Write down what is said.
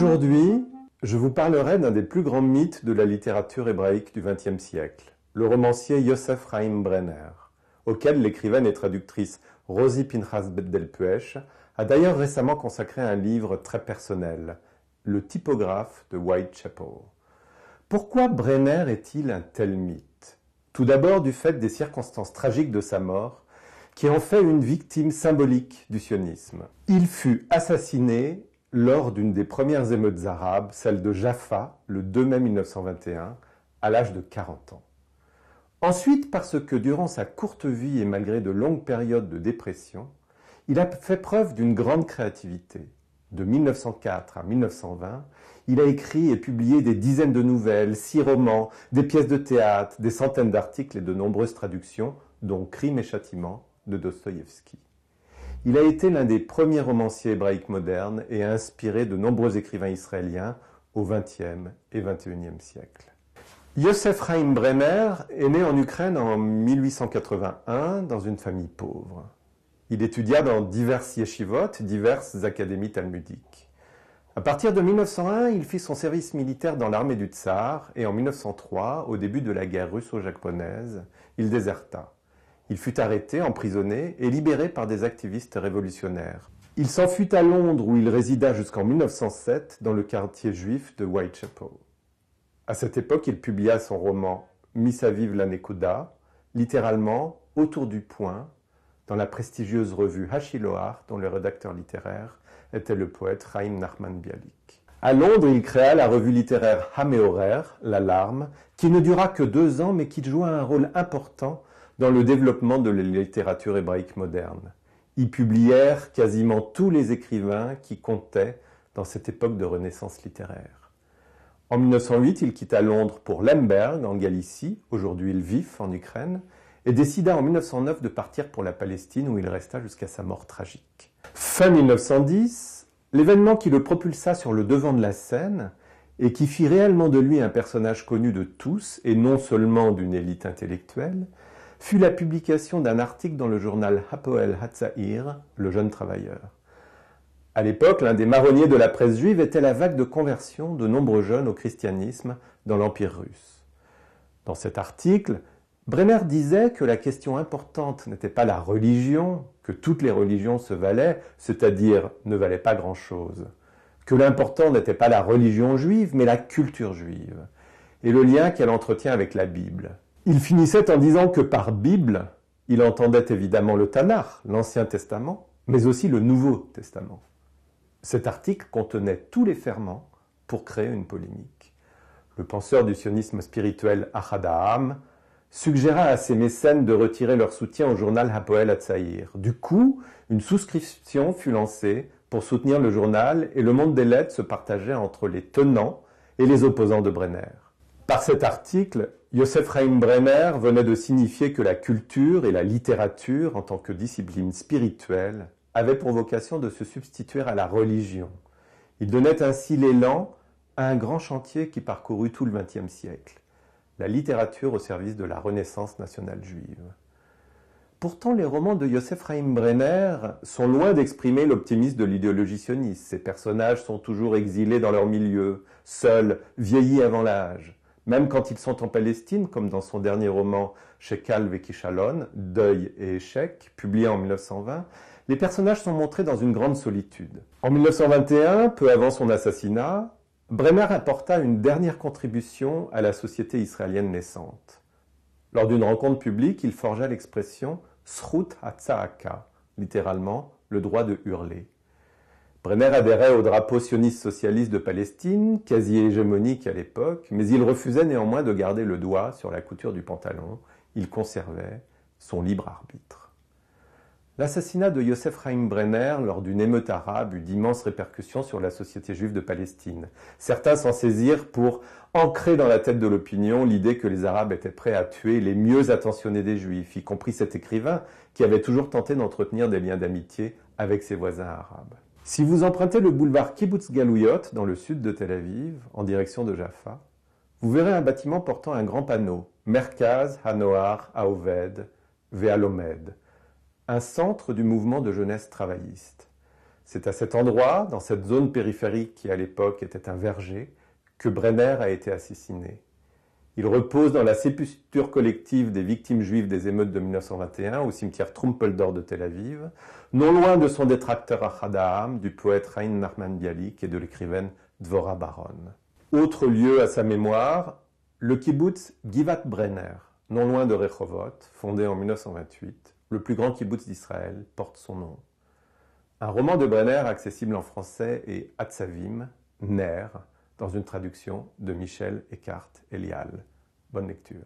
Aujourd'hui, je vous parlerai d'un des plus grands mythes de la littérature hébraïque du XXe siècle, le romancier Yosef raim Brenner, auquel l'écrivaine et traductrice Rosie Pinchas Delpuech a d'ailleurs récemment consacré un livre très personnel, Le typographe de Whitechapel. Pourquoi Brenner est-il un tel mythe Tout d'abord du fait des circonstances tragiques de sa mort, qui en fait une victime symbolique du sionisme. Il fut assassiné lors d'une des premières émeutes arabes, celle de Jaffa, le 2 mai 1921, à l'âge de 40 ans. Ensuite, parce que durant sa courte vie et malgré de longues périodes de dépression, il a fait preuve d'une grande créativité. De 1904 à 1920, il a écrit et publié des dizaines de nouvelles, six romans, des pièces de théâtre, des centaines d'articles et de nombreuses traductions, dont Crime et châtiment de Dostoïevski. Il a été l'un des premiers romanciers hébraïques modernes et a inspiré de nombreux écrivains israéliens au XXe et XXIe siècle. Yosef Rahim Bremer est né en Ukraine en 1881 dans une famille pauvre. Il étudia dans diverses yeshivot, diverses académies talmudiques. À partir de 1901, il fit son service militaire dans l'armée du Tsar et en 1903, au début de la guerre russo-japonaise, il déserta. Il fut arrêté, emprisonné et libéré par des activistes révolutionnaires. Il s'enfuit à Londres où il résida jusqu'en 1907 dans le quartier juif de Whitechapel. À cette époque, il publia son roman Missa vive la littéralement autour du point, dans la prestigieuse revue Hachilohar, dont le rédacteur littéraire était le poète Rahim Nachman Bialik. À Londres, il créa la revue littéraire la L'Alarme, qui ne dura que deux ans mais qui joua un rôle important dans le développement de la littérature hébraïque moderne. Y publièrent quasiment tous les écrivains qui comptaient dans cette époque de renaissance littéraire. En 1908, il quitta Londres pour Lemberg, en Galicie, aujourd'hui Lviv, en Ukraine, et décida en 1909 de partir pour la Palestine où il resta jusqu'à sa mort tragique. Fin 1910, l'événement qui le propulsa sur le devant de la scène et qui fit réellement de lui un personnage connu de tous et non seulement d'une élite intellectuelle, fut la publication d'un article dans le journal Hapoel Hatzair, Le Jeune Travailleur. À l'époque, l'un des marronniers de la presse juive était la vague de conversion de nombreux jeunes au christianisme dans l'Empire russe. Dans cet article, Brenner disait que la question importante n'était pas la religion, que toutes les religions se valaient, c'est-à-dire ne valaient pas grand-chose, que l'important n'était pas la religion juive, mais la culture juive, et le lien qu'elle entretient avec la Bible. Il finissait en disant que par Bible, il entendait évidemment le Tanakh, l'Ancien Testament, mais aussi le Nouveau Testament. Cet article contenait tous les ferments pour créer une polémique. Le penseur du sionisme spirituel Ahadaham suggéra à ses mécènes de retirer leur soutien au journal Hapoel Atzaïr. Du coup, une souscription fut lancée pour soutenir le journal et le monde des lettres se partageait entre les tenants et les opposants de Brenner. Par cet article, Joseph Brenner venait de signifier que la culture et la littérature, en tant que discipline spirituelle, avaient pour vocation de se substituer à la religion. Il donnait ainsi l'élan à un grand chantier qui parcourut tout le XXe siècle, la littérature au service de la Renaissance nationale juive. Pourtant, les romans de Joseph Brenner sont loin d'exprimer l'optimisme de l'idéologie sioniste. Ses personnages sont toujours exilés dans leur milieu, seuls, vieillis avant l'âge. Même quand ils sont en Palestine, comme dans son dernier roman Shekal Vekishalon, Deuil et échec, publié en 1920, les personnages sont montrés dans une grande solitude. En 1921, peu avant son assassinat, Bremer apporta une dernière contribution à la société israélienne naissante. Lors d'une rencontre publique, il forgea l'expression Srut Hatza'aka, littéralement le droit de hurler. Brenner adhérait au drapeau sioniste socialiste de Palestine, quasi hégémonique à l'époque, mais il refusait néanmoins de garder le doigt sur la couture du pantalon, il conservait son libre arbitre. L'assassinat de Yosef Raim Brenner lors d'une émeute arabe eut d'immenses répercussions sur la société juive de Palestine. Certains s'en saisirent pour ancrer dans la tête de l'opinion l'idée que les Arabes étaient prêts à tuer les mieux attentionnés des Juifs, y compris cet écrivain qui avait toujours tenté d'entretenir des liens d'amitié avec ses voisins arabes. Si vous empruntez le boulevard Kibbutz Galouyot dans le sud de Tel Aviv, en direction de Jaffa, vous verrez un bâtiment portant un grand panneau Merkaz Hanoar Aoved Vealomed, un centre du mouvement de jeunesse travailliste. C'est à cet endroit, dans cette zone périphérique qui à l'époque était un verger, que Brenner a été assassiné. Il repose dans la sépulture collective des victimes juives des émeutes de 1921 au cimetière Trumpeldor de Tel Aviv, non loin de son détracteur Ahad du poète Rain Nachman Bialik et de l'écrivaine Dvora Baron. Autre lieu à sa mémoire, le kibbutz Givat Brenner, non loin de Rehovot, fondé en 1928, le plus grand kibbutz d'Israël, porte son nom. Un roman de Brenner accessible en français est Atzavim, Ner, dans une traduction de Michel Eckhart Elial. Bonne lecture.